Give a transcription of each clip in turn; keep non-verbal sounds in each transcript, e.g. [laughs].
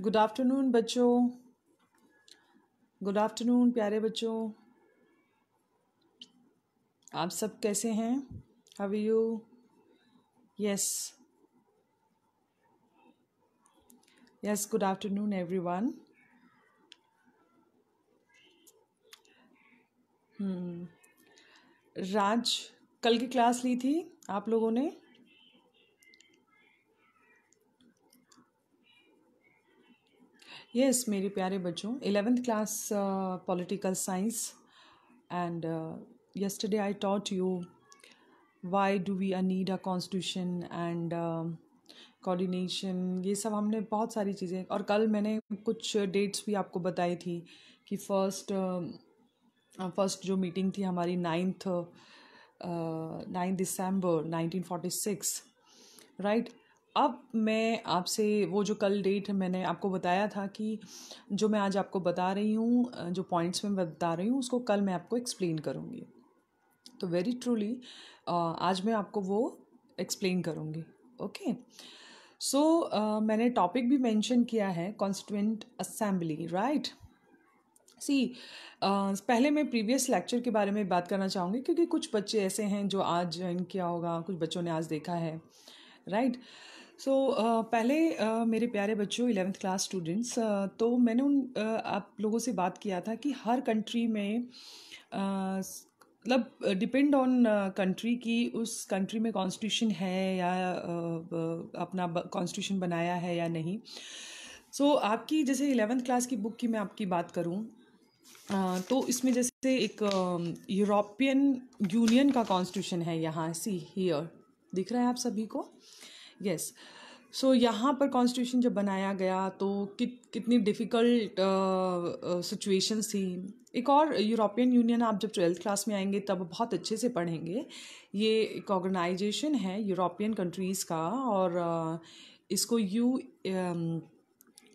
Good afternoon बच्चों good afternoon प्यारे बच्चों आप सब कैसे हैं have you yes yes good afternoon everyone राज कल की क्लास ली थी आप लोगों ने यस yes, मेरे प्यारे बच्चों eleventh class political science and yesterday I taught you why do we a need a constitution and coordination ये सब हमने बहुत सारी चीज़ें और कल मैंने कुछ डेट्स भी आपको बताई थी कि फर्स्ट फर्स्ट um, uh, जो मीटिंग थी हमारी नाइन्थ नाइन्थ दिसंबर 1946 राइट right? अब मैं आपसे वो जो कल डेट है मैंने आपको बताया था कि जो मैं आज आपको बता रही हूँ जो पॉइंट्स में बता रही हूँ उसको कल मैं आपको एक्सप्लेन करूँगी तो वेरी ट्रूली आज मैं आपको वो एक्सप्लेन करूँगी ओके सो मैंने टॉपिक भी मेंशन किया है कॉन्स्टिट्यूंट असेंबली राइट सी पहले मैं प्रीवियस लेक्चर के बारे में बात करना चाहूँगी क्योंकि कुछ बच्चे ऐसे हैं जो आज ज्वाइन किया होगा कुछ बच्चों ने आज देखा है right right? So so, uh, पहले uh, मेरे प्यारे बच्चों इलेवेंथ क्लास स्टूडेंट्स तो मैंने उन uh, आप लोगों से बात किया था कि हर कंट्री में uh, मतलब डिपेंड ऑन कंट्री की उस कंट्री में कॉन्स्टिट्यूशन है या uh, अपना कॉन्स्टिट्यूशन बनाया है या नहीं सो so, आपकी जैसे इलेवेंथ क्लास की बुक की मैं आपकी बात करूँ uh, तो इसमें जैसे एक यूरोपियन um, यूनियन का कॉन्स्टिट्यूशन है यहाँ सी हियर दिख रहा है आप सभी को uh, यस सो यहाँ पर कॉन्स्टिट्यूशन जब बनाया गया तो कि, कितनी डिफ़िकल्ट सिचुएशन uh, uh, थी एक और यूरोपियन यूनियन आप जब ट्वेल्थ क्लास में आएंगे तब बहुत अच्छे से पढ़ेंगे ये एक ऑर्गेनाइजेशन है यूरोपियन कंट्रीज़ का और uh, इसको यू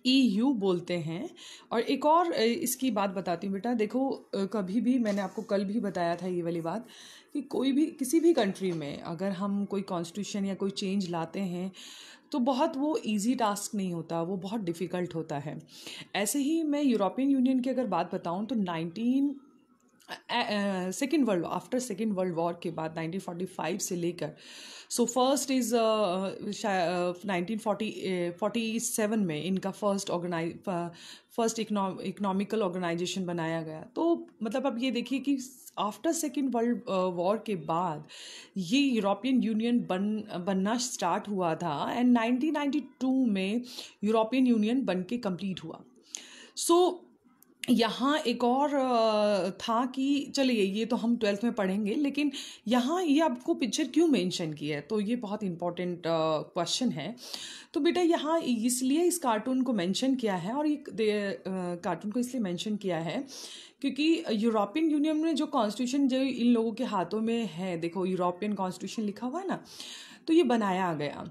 ई यू बोलते हैं और एक और uh, इसकी बात बताती हूँ बेटा देखो कभी भी मैंने आपको कल भी बताया था ये वाली बात कि कोई भी किसी भी कंट्री में अगर हम कोई कॉन्स्टिट्यूशन या कोई चेंज लाते हैं तो बहुत वो इजी टास्क नहीं होता वो बहुत डिफ़िकल्ट होता है ऐसे ही मैं यूरोपियन यूनियन की अगर बात बताऊँ तो nineteen second world after second world war के बाद 1945 से लेकर so first is nineteen forty forty seven में इनका first organise first economical organisation बनाया गया तो मतलब अब ये देखिए कि आफ्टर सेकेंड वर्ल्ड वॉर के बाद ये यूरोपियन यूनियन बन बनना स्टार्ट हुआ था एंड 1992 में यूरोपियन यूनियन बन के कम्प्लीट हुआ सो so, यहाँ एक और था कि चलिए ये तो हम ट्वेल्थ में पढ़ेंगे लेकिन यहाँ ये आपको पिक्चर क्यों मेंशन की है तो ये बहुत इंपॉर्टेंट क्वेश्चन है तो बेटा यहाँ इसलिए इस कार्टून को मेंशन किया है और ये कार्टून को इसलिए मेंशन किया है क्योंकि यूरोपियन यूनियन में जो कॉन्स्टिट्यूशन जो इन लोगों के हाथों में है देखो यूरोपियन कॉन्स्टिट्यूशन लिखा हुआ है ना तो ये बनाया गया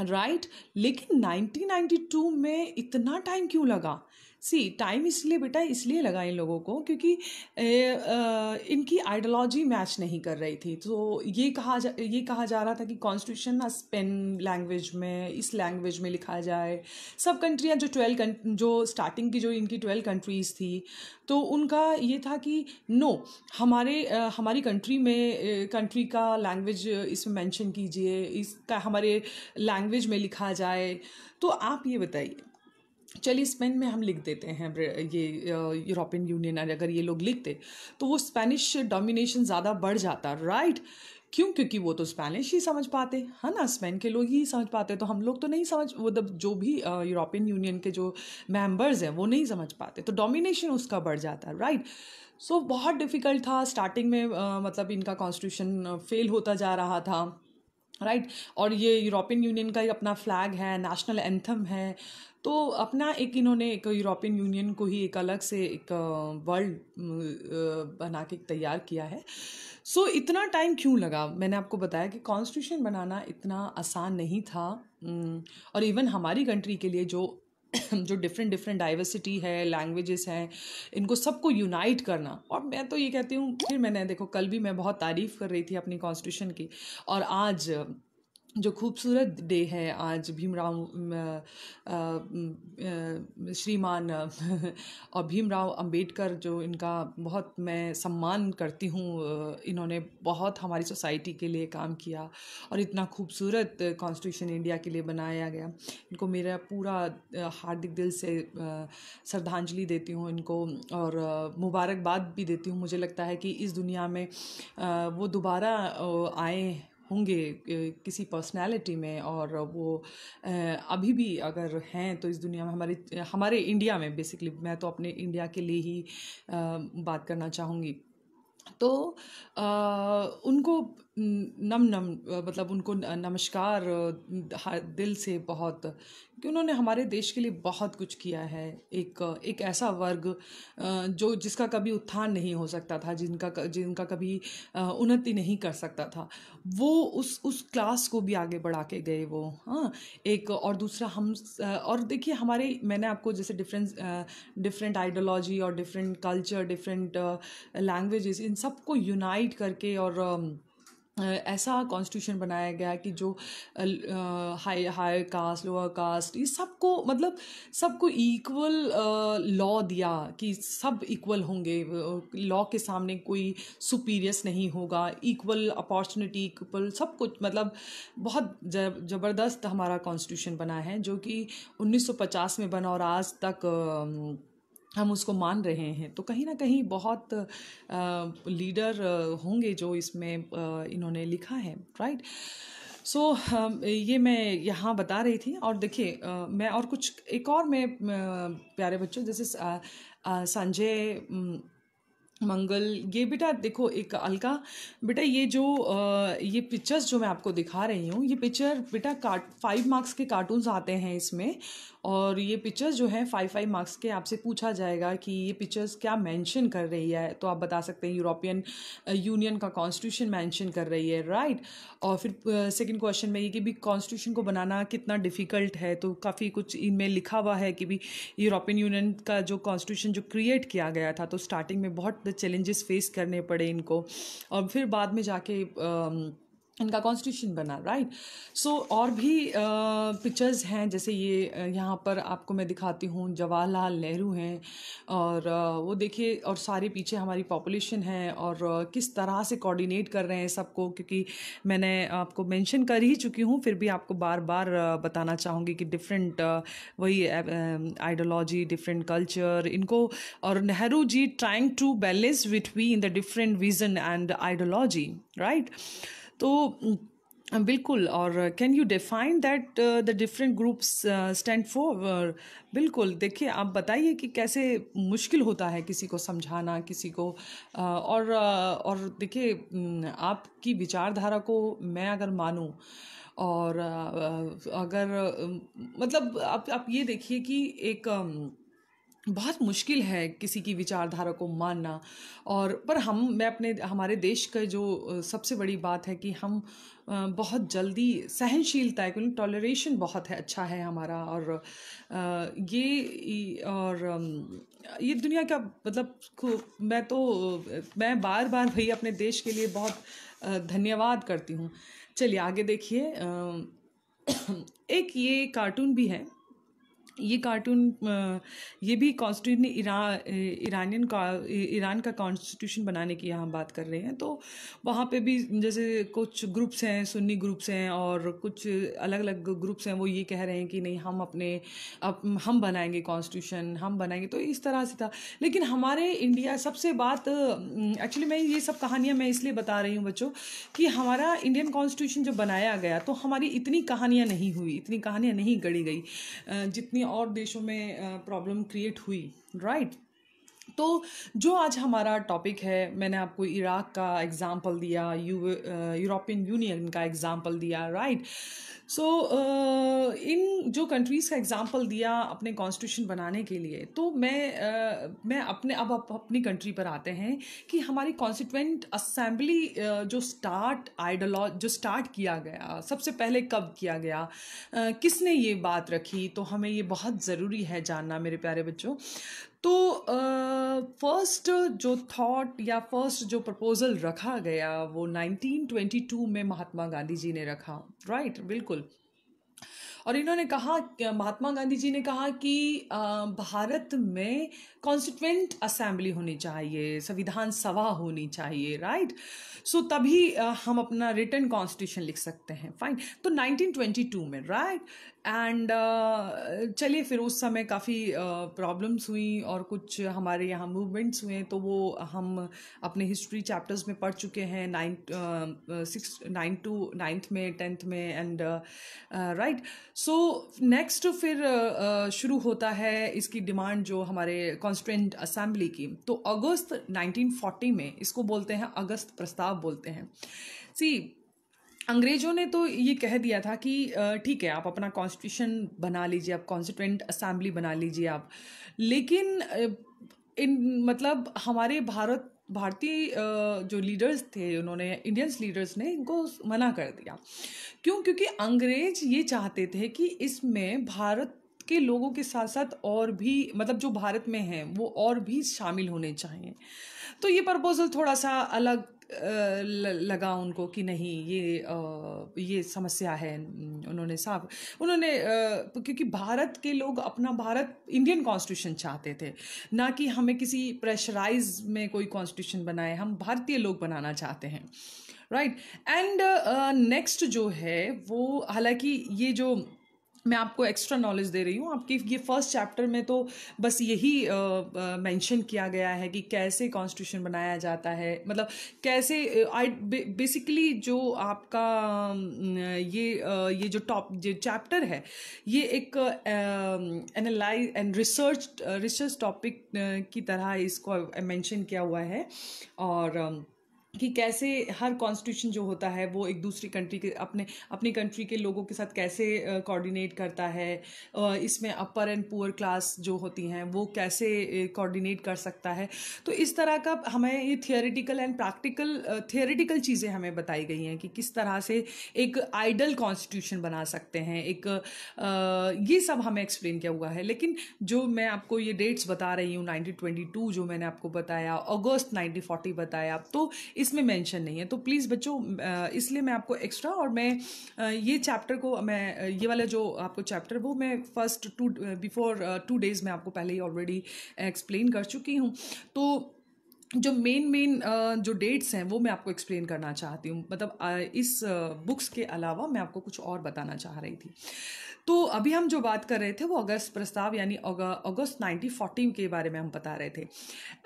राइट right? लेकिन 1992 में इतना टाइम क्यों लगा सी टाइम इसलिए बेटा इसलिए लगा इन लोगों को क्योंकि ए, आ, इनकी आइडियोलॉजी मैच नहीं कर रही थी तो ये कहा जा ये कहा जा रहा था कि कॉन्स्टिट्यूशन ना स्पेन लैंग्वेज में इस लैंग्वेज में लिखा जाए सब कंट्रियाँ जो ट्वेल्व जो स्टार्टिंग की जो इनकी ट्वेल्व कंट्रीज़ थी तो उनका ये था कि नो हमारे आ, हमारी कंट्री में कंट्री का लैंग्वेज इसमें मैंशन कीजिए इसका हमारे लैंग्वेज में लिखा जाए तो आप ये बताइए चलिए स्पेन में हम लिख देते हैं ये यूरोपियन यूनियन अगर ये लोग लिखते तो वो स्पेनिश डोमिनेशन ज़्यादा बढ़ जाता राइट क्यों क्योंकि वो तो स्पेनिश ही समझ पाते है ना स्पेन के लोग ही समझ पाते तो हम लोग तो नहीं समझ वो दब जो भी यूरोपियन यूनियन के जो मेंबर्स हैं वो नहीं समझ पाते तो डोमिनेशन उसका बढ़ जाता है राइट सो so, बहुत डिफ़िकल्ट था स्टार्टिंग में आ, मतलब इनका कॉन्स्टिट्यूशन फेल होता जा रहा था राइट right? और ये यूरोपियन यूनियन का अपना फ्लैग है नेशनल एंथम है तो अपना एक इन्होंने एक यूरोपियन यूनियन को ही एक अलग से एक वर्ल्ड बना के तैयार किया है सो so, इतना टाइम क्यों लगा मैंने आपको बताया कि कॉन्स्टिट्यूशन बनाना इतना आसान नहीं था और इवन हमारी कंट्री के लिए जो [coughs] जो डिफरेंट डिफरेंट डाइवर्सिटी है लैंग्वेजेस हैं इनको सबको यूनाइट करना और मैं तो ये कहती हूँ फिर मैंने देखो कल भी मैं बहुत तारीफ़ कर रही थी अपनी कॉन्स्टिट्यूशन की और आज जो खूबसूरत डे है आज भीमराव श्रीमान [laughs] और भीमराव अंबेडकर जो इनका बहुत मैं सम्मान करती हूँ इन्होंने बहुत हमारी सोसाइटी के लिए काम किया और इतना खूबसूरत कॉन्स्टिट्यूशन इंडिया के लिए बनाया गया इनको मेरा पूरा हार्दिक दिल से श्रद्धांजलि देती हूँ इनको और मुबारकबाद भी देती हूँ मुझे लगता है कि इस दुनिया में वो दोबारा आए होंगे किसी पर्सनालिटी में और वो अभी भी अगर हैं तो इस दुनिया में हमारे हमारे इंडिया में बेसिकली मैं तो अपने इंडिया के लिए ही बात करना चाहूँगी तो आ, उनको नम नम मतलब उनको नमस्कार दिल से बहुत कि उन्होंने हमारे देश के लिए बहुत कुछ किया है एक एक ऐसा वर्ग जो जिसका कभी उत्थान नहीं हो सकता था जिनका जिनका कभी उन्नति नहीं कर सकता था वो उस उस क्लास को भी आगे बढ़ा के गए वो हाँ एक और दूसरा हम और देखिए हमारे मैंने आपको जैसे डिफरेंस डिफरेंट आइडियोलॉजी और डिफरेंट कल्चर डिफरेंट लैंग्वेजेस इन सबको यूनाइट करके और ऐसा कॉन्स्टिट्यूशन बनाया गया कि जो high higher caste lower caste ये सबको मतलब सबको इक्वल लॉ दिया कि सब इक्वल होंगे लॉ के सामने कोई सुपीरियस नहीं होगा इक्वल अपॉर्चुनिटी इक्वल सब कुछ मतलब बहुत ज़बरदस्त हमारा कॉन्स्टिट्यूशन बना है जो कि 1950 में बना और आज तक हम उसको मान रहे हैं तो कहीं ना कहीं बहुत लीडर होंगे जो इसमें इन्होंने लिखा है राइट सो so, ये मैं यहाँ बता रही थी और देखिए मैं और कुछ एक और मैं प्यारे बच्चों जैसे संजय मंगल ये बेटा देखो एक अलका बेटा ये जो आ, ये पिक्चर्स जो मैं आपको दिखा रही हूँ ये पिक्चर बेटा कार्ट फाइव मार्क्स के कार्टून्स आते हैं इसमें और ये पिक्चर्स जो हैं फाइव फाइव मार्क्स के आपसे पूछा जाएगा कि ये पिक्चर्स क्या मेंशन कर रही है तो आप बता सकते हैं यूरोपियन यूनियन का कॉन्स्टिट्यूशन मैंशन कर रही है राइट और फिर सेकेंड क्वेश्चन में ये कि भी कॉन्स्टिट्यूशन को बनाना कितना डिफ़िकल्ट है तो काफ़ी कुछ इनमें लिखा हुआ है कि भी यूरोपियन यूनियन का जो कॉन्स्टिट्यूशन जो क्रिएट किया गया था तो स्टार्टिंग में बहुत द चैलेंजेस फेस करने पड़े इनको और फिर बाद में जाके इनका कॉन्स्टिट्यूशन बना राइट right? सो so, और भी पिक्चर्स हैं जैसे ये यहाँ पर आपको मैं दिखाती हूँ जवाहरलाल नेहरू हैं और वो देखिए और सारे पीछे हमारी पॉपुलेशन है और किस तरह से कोऑर्डिनेट कर रहे हैं सबको क्योंकि मैंने आपको मेंशन कर ही चुकी हूँ फिर भी आपको बार बार बताना चाहूँगी कि डिफरेंट वही आइडियोलॉजी डिफरेंट कल्चर इनको और Nehru ji trying to balance between the different vision and ideology right तो बिल्कुल और can you define that the different groups stand for बिल्कुल देखिए आप बताइए कि कैसे मुश्किल होता है किसी को समझाना किसी को uh, और uh, और देखिए आपकी विचारधारा को मैं अगर मानूँ और uh, अगर मतलब आप आप ये देखिए कि एक uh, बहुत मुश्किल है किसी की विचारधारा को मानना और पर हम मैं अपने हमारे देश का जो सबसे बड़ी बात है कि हम बहुत जल्दी सहनशीलता है क्योंकि टॉलरेशन बहुत है अच्छा है हमारा और ये और ये दुनिया का मतलब मैं तो मैं बार बार भाई अपने देश के लिए बहुत धन्यवाद करती हूँ चलिए आगे देखिए एक ये कार्टून भी है ये कार्टून ये भी कॉन्स्टिट्यूशन इरा ईरानियन का ईरान का कॉन्स्टिट्यूशन बनाने की यहाँ बात कर रहे हैं तो वहाँ पे भी जैसे कुछ ग्रुप्स हैं सुन्नी ग्रुप्स हैं और कुछ अलग अलग ग्रुप्स हैं वो ये कह रहे हैं कि नहीं हम अपने अप, हम बनाएंगे कॉन्स्टिट्यूशन हम बनाएंगे तो इस तरह से था लेकिन हमारे इंडिया सबसे बात एक्चुअली मैं ये सब कहानियाँ मैं इसलिए बता रही हूँ बच्चों कि हमारा इंडियन कॉन्स्टिट्यूशन जब बनाया गया तो हमारी इतनी कहानियाँ नहीं हुई इतनी कहानियाँ नहीं गढ़ी गई जितनी और देशों में प्रॉब्लम क्रिएट हुई राइट तो जो आज हमारा टॉपिक है मैंने आपको इराक़ का एग्ज़ाम्पल दिया यू यूरोपियन यूनियन का एग्ज़ाम्पल दिया राइट सो so, uh, इन जो कंट्रीज़ का एग्ज़ाम्पल दिया अपने कॉन्स्टिट्यूशन बनाने के लिए तो मैं uh, मैं अपने अब अप, अपनी कंट्री पर आते हैं कि हमारी कॉन्स्टिट्यूंट असम्बली uh, जो स्टार्ट आइडोलॉ जो स्टार्ट किया गया सबसे पहले कब किया गया किसने ये बात रखी तो हमें ये बहुत ज़रूरी है जानना मेरे प्यारे बच्चों तो फर्स्ट जो थॉट या फर्स्ट जो प्रपोज़ल रखा गया वो 1922 में महात्मा गांधी जी ने रखा राइट right, बिल्कुल और इन्होंने कहा महात्मा गांधी जी ने कहा कि भारत में कॉन्स्टिट्यूंट असेंबली होनी चाहिए संविधान सभा होनी चाहिए राइट सो तभी हम अपना रिटर्न कॉन्स्टिट्यूशन लिख सकते हैं फाइन तो 1922 में राइट एंड uh, चलिए फिर उस समय काफ़ी प्रॉब्लम्स uh, हुई और कुछ हमारे यहाँ मूवमेंट्स हुए तो वो हम अपने हिस्ट्री चैप्टर्स में पढ़ चुके हैं nine six nine to ninth में टेंथ में एंड राइट सो नेक्स्ट फिर uh, uh, शुरू होता है इसकी डिमांड जो हमारे कॉन्स्टेंट असेंबली की तो अगस्त 1940 में इसको बोलते हैं अगस्त प्रस्ताव बोलते हैं सी अंग्रेजों ने तो ये कह दिया था कि ठीक है आप अपना कॉन्स्टिट्यूशन बना लीजिए आप कॉन्स्टिट्यूंट असेंबली बना लीजिए आप लेकिन इन मतलब हमारे भारत भारतीय जो लीडर्स थे उन्होंने इंडियंस लीडर्स ने इनको मना कर दिया क्यों क्योंकि अंग्रेज ये चाहते थे कि इसमें भारत के लोगों के साथ साथ और भी मतलब जो भारत में हैं वो और भी शामिल होने चाहिए तो ये प्रपोज़ल थोड़ा सा अलग लगा उनको कि नहीं ये ये समस्या है उन्होंने साफ उन्होंने क्योंकि भारत के लोग अपना भारत इंडियन कॉन्स्टिट्यूशन चाहते थे ना कि हमें किसी प्रेशराइज में कोई कॉन्स्टिट्यूशन बनाए हम भारतीय लोग बनाना चाहते हैं राइट एंड नेक्स्ट जो है वो हालांकि ये जो मैं आपको एक्स्ट्रा नॉलेज दे रही हूँ आपकी ये फर्स्ट चैप्टर में तो बस यही मेंशन किया गया है कि कैसे कॉन्स्टिट्यूशन बनाया जाता है मतलब कैसे आई बेसिकली जो आपका ये ये जो टॉप जो चैप्टर है ये एक analyse and research research topic की तरह इसको मेंशन किया हुआ है और कि कैसे हर कॉन्स्टिट्यूशन जो होता है वो एक दूसरी कंट्री के अपने अपनी कंट्री के लोगों के साथ कैसे कोऑर्डिनेट uh, करता है uh, इसमें अपर एंड पुअर क्लास जो होती हैं वो कैसे कोऑर्डिनेट uh, कर सकता है तो इस तरह का हमें ये थियोरिटिकल एंड प्रैक्टिकल थियोरिटिकल चीज़ें हमें बताई गई हैं कि किस तरह से एक आइडल कॉन्स्टिट्यूशन बना सकते हैं एक ये सब हमें एक्सप्लेन किया हुआ है लेकिन जो मैं आपको ये डेट्स बता रही हूँ नाइनटीन जो मैंने आपको बताया अगस्त नाइनटीन बताया तो इस इसमें मेंशन नहीं है तो प्लीज़ बच्चों इसलिए मैं आपको एक्स्ट्रा और मैं ये चैप्टर को मैं ये वाला जो आपको चैप्टर वो मैं first two before two days में आपको पहले ही ऑलरेडी एक्सप्लेन कर चुकी हूँ तो जो मेन मेन जो डेट्स हैं वो मैं आपको एक्सप्लेन करना चाहती हूँ मतलब इस बुक्स के अलावा मैं आपको कुछ और बताना चाह रही थी तो अभी हम जो बात कर रहे थे वो अगस्त प्रस्ताव यानी अगस्त 1940 के बारे में हम बता रहे थे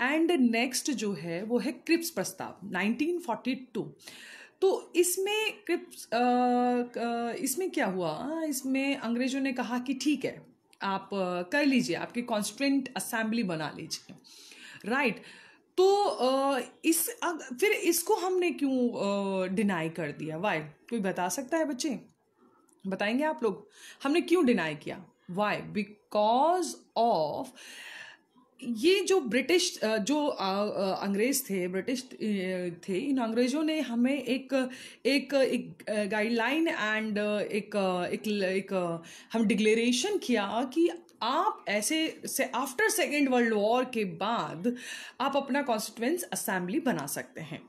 एंड नेक्स्ट जो है वो है क्रिप्स प्रस्ताव 1942 तो इसमें क्रिप्स इसमें क्या हुआ इसमें अंग्रेजों ने कहा कि ठीक है आप आ, कर लीजिए आपकी कॉन्स्टेंट असेंबली बना लीजिए राइट तो इस फिर इसको हमने क्यों डिनाई कर दिया वाई कोई बता सकता है बच्चे बताएंगे आप लोग हमने क्यों डिनाई किया वाई बिकॉज ऑफ ये जो ब्रिटिश जो अंग्रेज थे ब्रिटिश थे इन अंग्रेजों ने हमें एक एक एक गाइडलाइन एंड एक एक एक हम डिक्लेरेशन किया कि आप ऐसे से आफ्टर सेकेंड वर्ल्ड वॉर के बाद आप अपना कॉन्स्टिट्यूंस असेंबली बना सकते हैं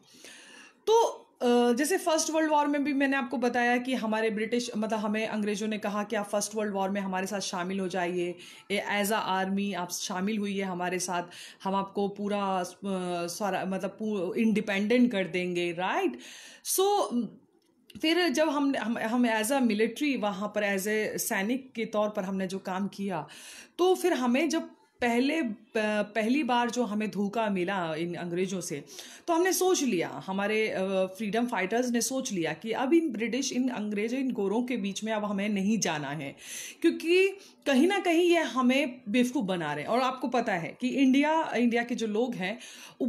तो जैसे फर्स्ट वर्ल्ड वॉर में भी मैंने आपको बताया कि हमारे ब्रिटिश मतलब हमें अंग्रेज़ों ने कहा कि आप फर्स्ट वर्ल्ड वॉर में हमारे साथ शामिल हो जाइए एज अ आर्मी आप शामिल हुई है हमारे साथ हम आपको पूरा सारा मतलब इंडिपेंडेंट कर देंगे राइट सो फिर जब हम हम हम एज अ मिलिट्री वहाँ पर एज ए सैनिक के तौर पर हमने जो काम किया तो फिर हमें जब पहले पहली बार जो हमें धोखा मिला इन अंग्रेज़ों से तो हमने सोच लिया हमारे फ्रीडम फाइटर्स ने सोच लिया कि अब इन ब्रिटिश इन अंग्रेज इन गोरों के बीच में अब हमें नहीं जाना है क्योंकि कहीं ना कहीं ये हमें बेवकूफ़ बना रहे हैं और आपको पता है कि इंडिया इंडिया के जो लोग हैं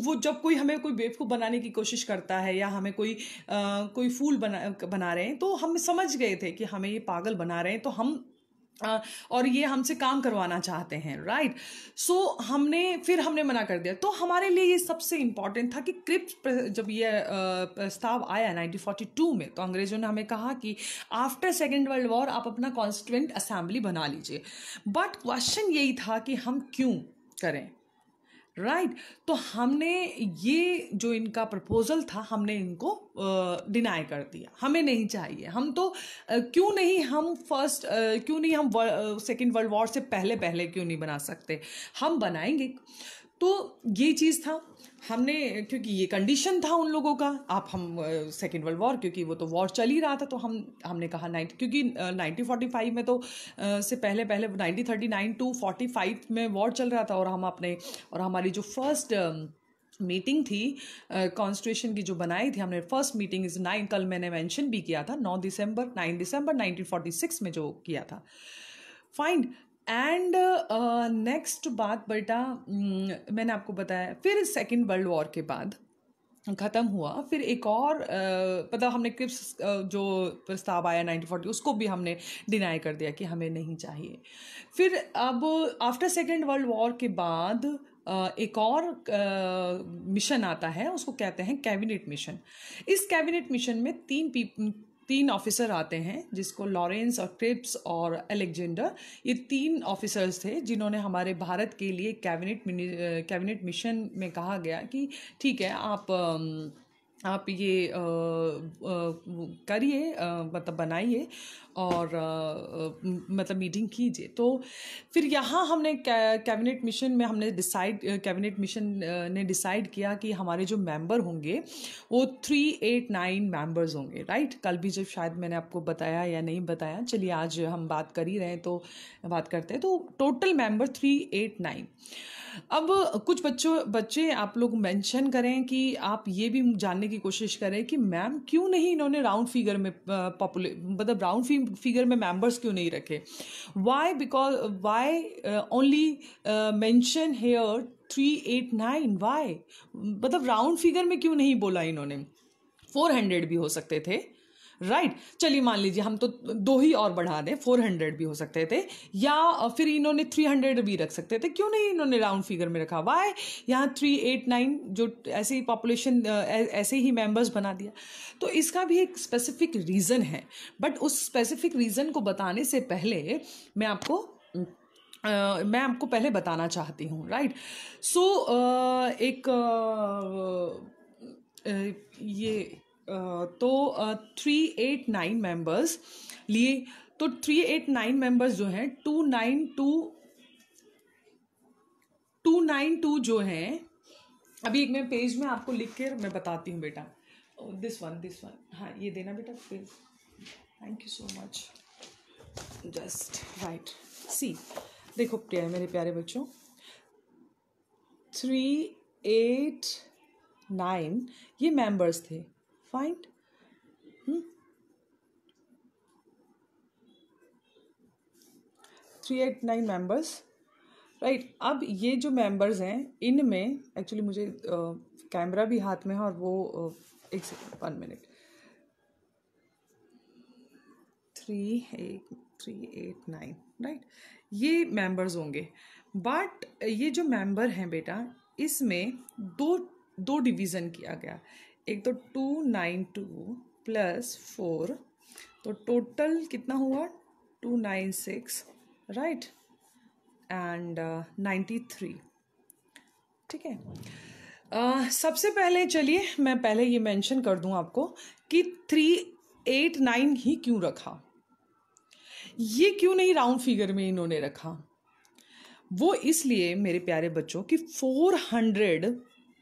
वो जब कोई हमें कोई बेवकूफ़ बनाने की कोशिश करता है या हमें कोई आ, कोई फूल बना बना रहे हैं तो हम समझ गए थे कि हमें ये पागल बना रहे हैं तो हम और ये हमसे काम करवाना चाहते हैं राइट सो so, हमने फिर हमने मना कर दिया तो हमारे लिए ये सबसे इम्पॉर्टेंट था कि क्रिप्स जब ये प्रस्ताव आया 1942 में तो अंग्रेज़ों ने हमें कहा कि आफ्टर सेकेंड वर्ल्ड वॉर आप अपना कॉन्स्टिट्यूंट असेंबली बना लीजिए बट क्वेश्चन यही था कि हम क्यों करें राइट right? तो हमने ये जो इनका प्रपोजल था हमने इनको डिनाई कर दिया हमें नहीं चाहिए हम तो क्यों नहीं हम फर्स्ट क्यों नहीं हम सेकेंड वर्ल्ड वॉर से पहले पहले क्यों नहीं बना सकते हम बनाएंगे तो ये चीज़ था हमने क्योंकि ये कंडीशन था उन लोगों का आप हम सेकेंड वर्ल्ड वॉर क्योंकि वो तो वॉर चल ही रहा था तो हम हमने कहा नाइन्टी क्योंकि नाइन्टीन फोर्टी फाइव में तो आ, से पहले पहले nineteen thirty nine to forty five में वॉर चल रहा था और हम अपने और हमारी जो फर्स्ट मीटिंग थी कॉन्स्टिट्यूशन uh, की जो बनाई थी हमने फर्स्ट मीटिंग इज नाइन कल मैंने मेंशन भी किया था नौ दिसंबर नाइन दिसंबर नाइनटीन फोर्टी सिक्स में जो किया था फाइन एंड नेक्स्ट uh, बात बेटा हम्म, मैंने आपको बताया फिर सेकेंड वर्ल्ड वॉर के बाद ख़त्म हुआ फिर एक और मतलब हमने क्रिप्स जो प्रस्ताव आया 1940 उसको भी हमने डिनाई कर दिया कि हमें नहीं चाहिए फिर अब आफ्टर सेकेंड वर्ल्ड वॉर के बाद एक और मिशन आता है उसको कहते हैं कैबिनेट मिशन इस कैबिनेट मिशन में तीन तीन ऑफिसर आते हैं जिसको लॉरेंस और क्रिप्स और अलेक्जेंडर ये तीन ऑफिसर्स थे जिन्होंने हमारे भारत के लिए कैबिनेट कैबिनेट मिशन में कहा गया कि ठीक है आप आप ये करिए मतलब बनाइए और आ, मतलब मीटिंग कीजिए तो फिर यहाँ हमने कैबिनेट मिशन में हमने डिसाइड कैबिनेट मिशन ने डिसाइड किया कि हमारे जो मेंबर होंगे वो थ्री एट नाइन मेंबर्स होंगे राइट कल भी जब शायद मैंने आपको बताया या नहीं बताया चलिए आज हम बात कर ही रहे हैं तो बात करते हैं तो total member three eight nine अब कुछ बच्चों बच्चे आप लोग मेंशन करें कि आप ये भी जानने की कोशिश करें कि मैम क्यों नहीं इन्होंने राउंड फिगर में पॉपुले मतलब राउंड फिगर में मेंबर्स क्यों नहीं रखे why because why only mention here three eight nine why मतलब राउंड फिगर में क्यों नहीं बोला इन्होंने फोर हंड्रेड भी हो सकते थे राइट चलिए मान लीजिए हम तो दो ही और बढ़ा दें फोर हंड्रेड भी हो सकते थे या फिर इन्होंने थ्री हंड्रेड भी रख सकते थे क्यों नहीं इन्होंने राउंड फिगर में रखा वाई यहाँ थ्री एट नाइन जो ऐसे ही पॉपुलेशन ऐसे ही मेंबर्स बना दिया तो इसका भी एक स्पेसिफिक रीज़न है बट उस स्पेसिफिक रीज़न को बताने से पहले मैं आपको Uh, मैं आपको पहले बताना चाहती हूँ राइट सो एक uh, uh, ये तो थ्री एट नाइन मेंबर्स लिए तो थ्री एट नाइन मेंबर्स जो हैं two nine two two nine two जो हैं अभी एक मैं पेज में आपको लिख कर मैं बताती हूँ बेटा दिस वन दिस वन हाँ ये देना बेटा please thank you so much just right see देखो प्यारे मेरे प्यारे बच्चों थ्री एट नाइन ये मेंबर्स थे find hmm? 389 मेंबर्स राइट अब ये जो मेंबर्स हैं इनमें एक्चुअली मुझे कैमरा uh, भी हाथ में है और वो uh, एक second one minute three eight three eight nine right ये मेंबर्स होंगे बट ये जो मेंबर हैं बेटा इसमें दो दो डिवीज़न किया गया एक तो two nine two plus four तो टोटल कितना हुआ two nine six right and ninety three ठीक है uh, सबसे पहले चलिए मैं पहले ये मेंशन कर दूं आपको कि थ्री एट नाइन ही क्यों रखा ये क्यों नहीं राउंड फिगर में इन्होंने रखा वो इसलिए मेरे प्यारे बच्चों कि four hundred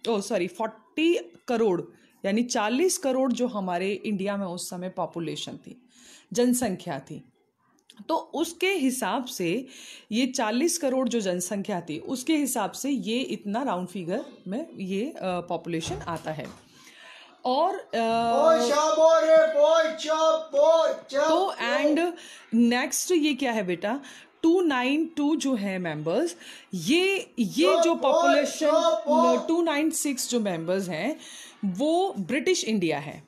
O sorry forty crore यानी चालीस करोड़ जो हमारे इंडिया में उस समय पॉपुलेशन थी जनसंख्या थी तो उसके हिसाब से ये चालीस करोड़ जो जनसंख्या थी उसके हिसाब से ये इतना राउंड फिगर में ये पॉपुलेशन आता है और तो एंड नेक्स्ट ये क्या है बेटा टू नाइन टू जो है मेंबर्स ये ये जो पॉपुलेशन टू नाइन सिक्स जो मेंबर्स हैं वो ब्रिटिश इंडिया है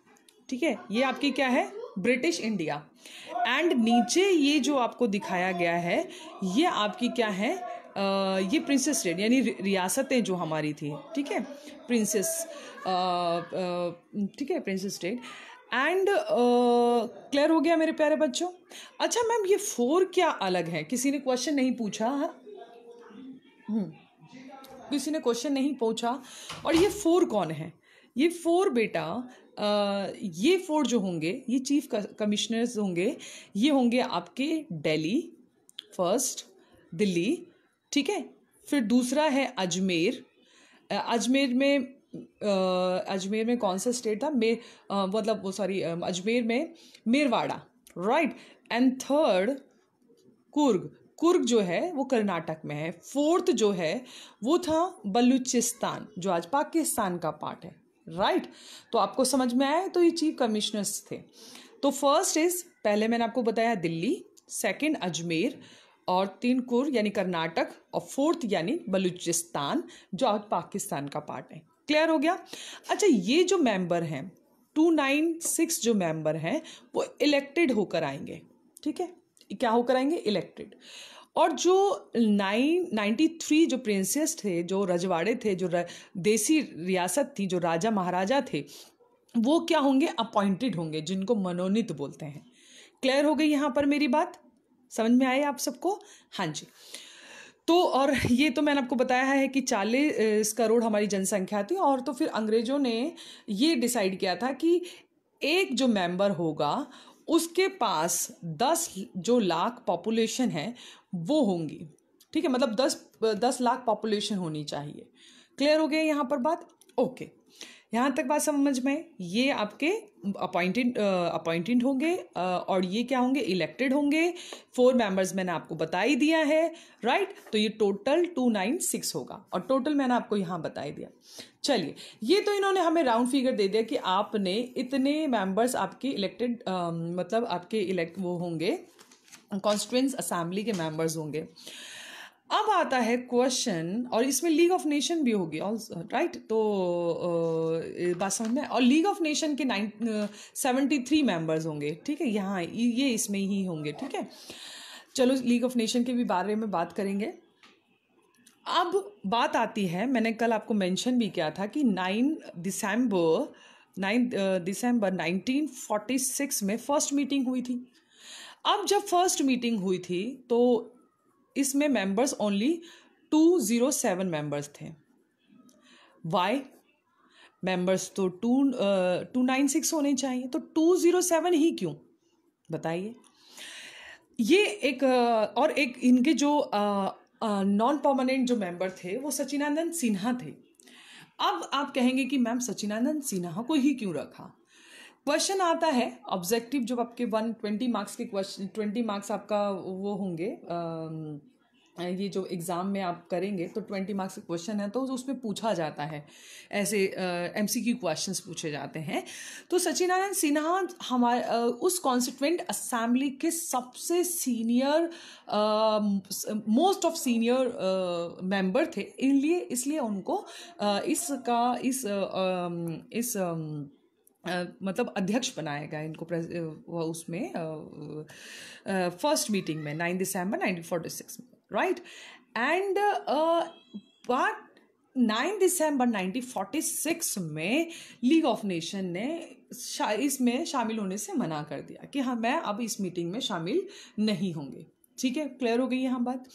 ठीक है ये आपकी क्या है ब्रिटिश इंडिया एंड नीचे ये जो आपको दिखाया गया है ये आपकी क्या है आ, ये प्रिंसेस स्टेट यानी रियासतें जो हमारी थी ठीक है प्रिंसेस ठीक है princes state and clear uh, हो गया मेरे प्यारे बच्चों अच्छा मैम ये फोर क्या अलग है किसी ने क्वेश्चन नहीं पूछा है हाँ? हम्म। किसी ने क्वेश्चन नहीं पूछा और ये फोर कौन है ये फोर बेटा आ, uh, ये फोर जो होंगे ये चीफ कमिश्नर्स होंगे ये होंगे आपके दिल्ली फर्स्ट दिल्ली ठीक है फिर दूसरा है अजमेर अजमेर में अजमेर में कौन सा स्टेट था मे मतलब वो सॉरी अजमेर में Merwara right and third Coorg Coorg जो है वो कर्नाटक में है फोर्थ जो है वो था बलूचिस्तान जो आज पाकिस्तान का पार्ट है राइट right? तो आपको समझ में आया तो ये चीफ कमिश्नर्स थे तो फर्स्ट इज पहले मैंने आपको बताया दिल्ली सेकंड अजमेर और तीन कुर यानी कर्नाटक और फोर्थ यानी बलूचिस्तान जो आज पाकिस्तान का पार्ट है क्लियर हो गया अच्छा ये जो मेंबर हैं टू नाइन सिक्स जो मेंबर हैं वो इलेक्टेड होकर आएंगे ठीक है क्या होकर आएंगे इलेक्टेड और जो नाइन नाइन्टी थ्री जो प्रिंसेस थे जो रजवाड़े थे जो र, देसी रियासत थी जो राजा महाराजा थे वो क्या होंगे अपॉइंटेड होंगे जिनको मनोनीत बोलते हैं क्लियर हो गई यहाँ पर मेरी बात समझ में आए आप सबको हाँ जी तो और ये तो मैंने आपको बताया है कि चालीस करोड़ हमारी जनसंख्या थी और तो फिर अंग्रेज़ों ने ये डिसाइड किया था कि एक जो मेंबर होगा उसके पास दस जो लाख पॉपुलेशन है वो होंगी ठीक है मतलब दस दस लाख पॉपुलेशन होनी चाहिए क्लियर हो गया यहाँ पर बात ओके यहाँ तक बात समझ में ये आपके अपॉइंटेड अपॉइंटेड होंगे और ये क्या होंगे इलेक्टेड होंगे फोर मेंबर्स मैंने आपको बता ही दिया है राइट right? तो ये टोटल टू नाइन सिक्स होगा और टोटल मैंने आपको यहाँ बता ही दिया चलिए ये तो इन्होंने हमें राउंड फिगर दे दिया कि आपने इतने मेंबर्स आपके इलेक्टेड मतलब आपके इलेक्ट वो होंगे कॉन्स्टिट्यूंस असेंबली के मेम्बर्स होंगे अब आता है क्वेश्चन और इसमें लीग ऑफ नेशन भी होगी ऑल्सो राइट तो बात समझ में और लीग ऑफ नेशन के नाइन सेवेंटी थ्री मेम्बर्स होंगे ठीक है यहाँ ये इसमें ही होंगे ठीक है चलो लीग ऑफ नेशन के भी बारे में बात करेंगे अब बात आती है मैंने कल आपको मेंशन भी किया था कि nine December nine December six में फर्स्ट मीटिंग हुई थी अब जब फर्स्ट मीटिंग हुई थी तो इसमें members only two zero seven members थे वाई मेंबर्स तो टू टू नाइन सिक्स होने चाहिए तो टू ज़ीरो सेवन ही क्यों बताइए ये एक uh, और एक इनके जो नॉन uh, परमानेंट uh, जो मेंबर थे वो सचिनानंद सिन्हा थे अब आप कहेंगे कि मैम सचिनानंद सिन्हा को ही क्यों रखा क्वेश्चन आता है ऑब्जेक्टिव जब आपके वन ट्वेंटी मार्क्स के क्वेश्चन ट्वेंटी मार्क्स आपका वो होंगे ये जो एग्ज़ाम में आप करेंगे तो ट्वेंटी मार्क्स का क्वेश्चन है तो उसमें पूछा जाता है ऐसे एम सी क्यू क्वेश्चन पूछे जाते हैं तो सचिनारायण सिन्हा हमारे उस कॉन्स्टिट्यूंट असम्बली के सबसे senior most of senior member थे इसलिए इसलिए उनको इसका इस इस, आ, इस आ, मतलब अध्यक्ष बनाया गया इनको उसमें फर्स्ट मीटिंग में नाइन दिसंबर नाइनटीन फोर्टी सिक्स में राइट एंड बात नाइन दिसंबर फोर्टी सिक्स में लीग ऑफ नेशन ने शा, इसमें शामिल होने से मना कर दिया कि हाँ मैं अब इस मीटिंग में शामिल नहीं होंगे ठीक है क्लियर हो गई है हम बात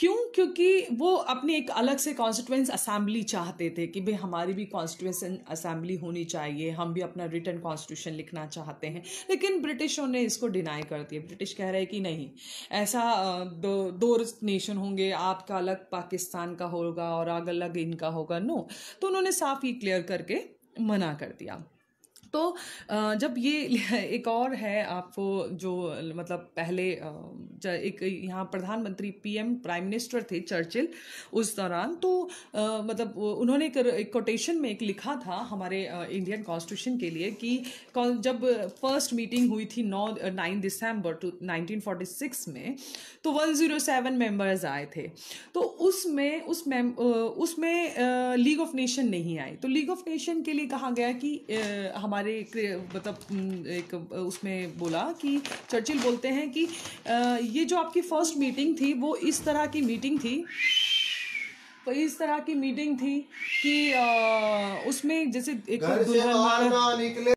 क्यों क्योंकि वो अपने एक अलग से कॉन्स्टिट्यूंस असेंबली चाहते थे कि भाई हमारी भी कॉन्स्टिट्यूंस असेंबली होनी चाहिए हम भी अपना रिटर्न कॉन्स्टिट्यूशन लिखना चाहते हैं लेकिन ब्रिटिशों ने इसको डिनाई कर दिया ब्रिटिश कह रहे हैं कि नहीं ऐसा दो दो नेशन होंगे आपका अलग पाकिस्तान का होगा और अलग इनका होगा नो तो उन्होंने साफ ही क्लियर करके मना कर दिया तो जब ये [laughs] एक और है आपको जो मतलब पहले एक यहाँ प्रधानमंत्री पीएम प्राइम मिनिस्टर थे चर्चिल उस दौरान तो मतलब उन्होंने एक कोटेशन में एक लिखा था हमारे इंडियन कॉन्स्टिट्यूशन के लिए कि जब फर्स्ट मीटिंग हुई थी नौ नाइन दिसंबर टू नाइनटीन में तो 107 मेंबर्स आए थे तो उसमें उस मेम उसमें लीग ऑफ नेशन नहीं आई तो लीग ऑफ नेशन के लिए कहा गया कि हमारे हमारे एक मतलब एक उसमें बोला कि चर्चिल बोलते हैं कि ये जो आपकी फर्स्ट मीटिंग थी वो इस तरह की मीटिंग थी तो इस तरह की मीटिंग थी कि उसमें जैसे एक दुल्हन